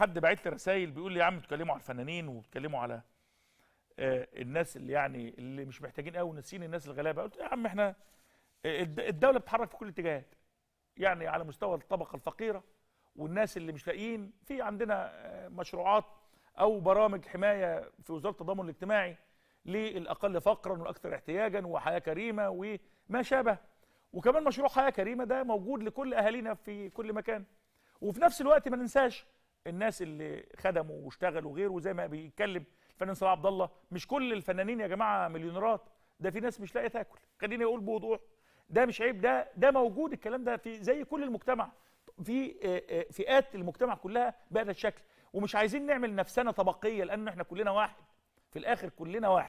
حد بعت لي رسايل بيقول لي يا عم بتكلموا على الفنانين وبتكلموا على آه، الناس اللي يعني اللي مش محتاجين قوي ناسيين الناس الغلابه قلت يا عم احنا آه، الدوله بتتحرك في كل الاتجاهات يعني على مستوى الطبقه الفقيره والناس اللي مش لاقيين في عندنا آه، مشروعات او برامج حمايه في وزاره التضامن الاجتماعي للاقل فقرا والاكثر احتياجا وحياه كريمه وما شابه وكمان مشروع حياه كريمه ده موجود لكل اهالينا في كل مكان وفي نفس الوقت ما ننساش الناس اللي خدموا واشتغلوا وغيره زي ما بيتكلم الفنان صلاح عبد الله مش كل الفنانين يا جماعه مليونيرات ده في ناس مش لاقيه تاكل خليني اقول بوضوح ده مش عيب ده ده موجود الكلام ده في زي كل المجتمع في آه، آه، فئات المجتمع كلها بهذا الشكل ومش عايزين نعمل نفسنا طبقيه لان احنا كلنا واحد في الاخر كلنا واحد